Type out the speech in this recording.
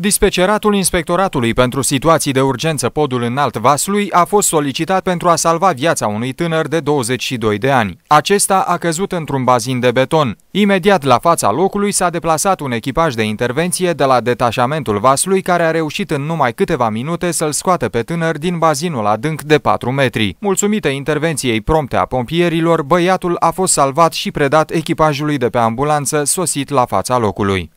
Dispeceratul Inspectoratului pentru situații de urgență podul înalt Vaslui a fost solicitat pentru a salva viața unui tânăr de 22 de ani. Acesta a căzut într-un bazin de beton. Imediat la fața locului s-a deplasat un echipaj de intervenție de la detașamentul Vaslui care a reușit în numai câteva minute să-l scoată pe tânăr din bazinul adânc de 4 metri. Mulțumită intervenției prompte a pompierilor, băiatul a fost salvat și predat echipajului de pe ambulanță sosit la fața locului.